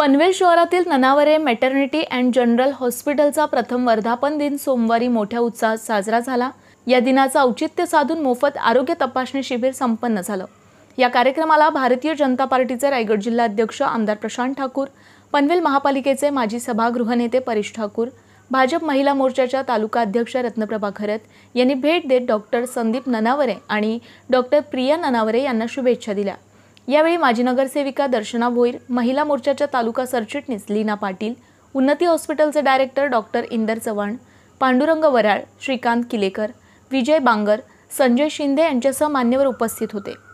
पनवेल शहरातील ननावरे maternity and general हॉस्पिटलचा प्रथम वर्धापन दिन सोमवारी मोठ्या उत्साहात साजरा झाला या दिनाचं औचित्य साधून मोफत आरोग्य तपासणी शिबिर संपन्न झालं या कार्यक्रमाला भारतीय जनता पार्टीचे रायगड जिल्हाध्यक्ष आमदार प्रशांत ठाकूर पनवेल महापालिकेचे माजी सभागृहनेते परेश ठाकूर भाजप महिला मोर्चाच्या तालुका अध्यक्ष रत्नप्रभा खरत यांनी भेट देत डॉक्टर संदीप ननावरे आणि डॉक्टर प्रिया ननावरे यांना शुभेच्छा दिल्या यावेळी माजी नगरसेविका दर्शना भोईर महिला मोर्चाच्या तालुका सरचिटणीस लीना पाटील उन्नती हॉस्पिटलचे डायरेक्टर डॉक्टर इंदर चव्हाण पांडुरंग वराळ श्रीकांत किलेकर विजय बांगर संजय शिंदे यांच्यासह मान्यवर उपस्थित होते